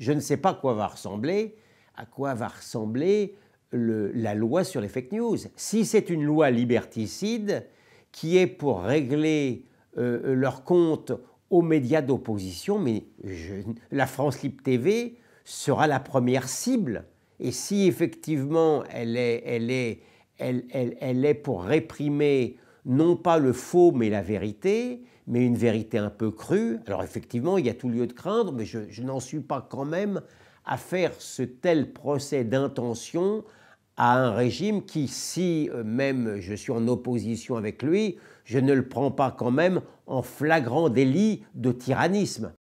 Je ne sais pas quoi va ressembler, à quoi va ressembler la loi sur les fake news. Si c'est une loi liberticide qui est pour régler euh, leur compte aux médias d'opposition, mais la France Libre TV sera la première cible. Et si effectivement elle est pour réprimer non pas le faux mais la vérité, mais une vérité un peu crue. Alors effectivement, il y a tout lieu de craindre, mais je, n'en suis pas quand même à faire ce tel procès d'intention à un régime qui, si euh, même je suis en opposition avec lui, je ne le prends pas quand même en flagrant délit de tyrannisme.